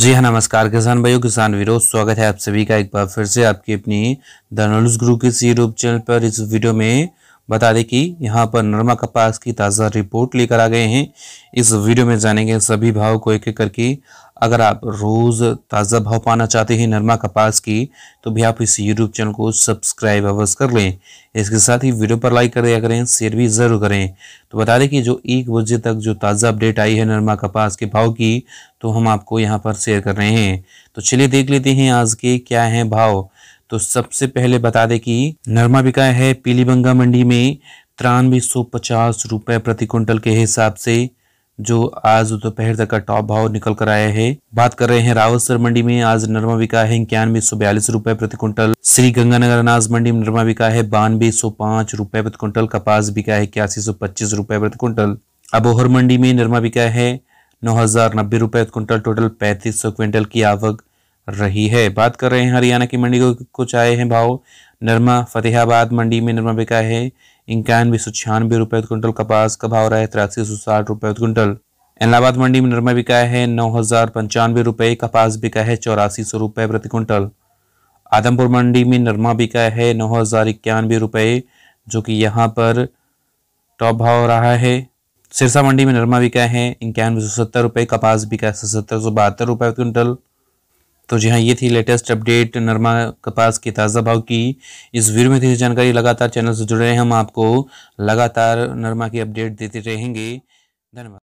जी हाँ नमस्कार किसान भाइयों किसान वीरो स्वागत है आप सभी का एक बार फिर से आपकी अपनी धनुष गुरु के सी यूट्यूब चैनल पर इस वीडियो में बता दें कि यहाँ पर नरमा कपास की ताज़ा रिपोर्ट लेकर आ गए हैं इस वीडियो में जानेंगे सभी भाव को एक एक करके अगर आप रोज़ ताज़ा भाव पाना चाहते हैं नरमा कपास की तो भी आप इस यूट्यूब चैनल को सब्सक्राइब अवश्य कर लें इसके साथ ही वीडियो पर लाइक कर दिया करें शेयर भी ज़रूर करें तो बता दें कि जो एक बजे तक जो ताज़ा अपडेट आई है नरमा कपास के भाव की तो हम आपको यहाँ पर शेयर कर रहे हैं तो चलिए देख लेते हैं आज के क्या हैं भाव तो सबसे पहले बता दें कि नरमा बिका है पीलीबंगा मंडी में तिरानवे सौ पचास रुपये प्रति क्विंटल के हिसाब से जो आज दोपहर तक का टॉप भाव निकल कर आया है बात कर रहे हैं रावतसर मंडी में आज नरमा बिका है इक्यानवे सौ बयालीस रुपए प्रति क्विंटल श्री गंगानगर अनाज मंडी में नरमा बिका है बानवे सौ पांच रुपए प्रति क्विंटल कपास बिका है इक्यासी सौ पच्चीस रुपए प्रति क्विंटल अबोहर मंडी में नरमा बिका है नौ हजार नब्बे रुपए प्रति क्विंटल टोटल पैंतीस सौ क्विंटल की आवक रही है बात कर रहे हैं हरियाणा की मंडी को कुछ आए हैं भाव नरमा फतेहाबाद मंडी में नरमा बिका है इक्यानवे सौ छियानवे रुपये क्विंटल कपास का भाव रहा है तिरासी सौ साठ रुपये क्विंटल इलाहाबाद मंडी में नरमा बिका है नौ हज़ार पंचानवे रुपये कपास बिका है चौरासी सौ रुपये प्रति क्विंटल आदमपुर मंडी में नरमा बिका है नौ हज़ार इक्यानवे रुपये जो कि यहाँ पर टॉप भाव रहा है सिरसा मंडी में नरमा बिका है इक्यानवे सौ सत्तर रुपये कपास बिका है सत्तर सौ बहत्तर रुपये क्विंटल तो जी हाँ ये थी लेटेस्ट अपडेट नरमा कपास के ताज़ा भाव की इस वीडियो में थी जानकारी लगातार चैनल से जुड़े रहे हम आपको लगातार नरमा की अपडेट देते रहेंगे धन्यवाद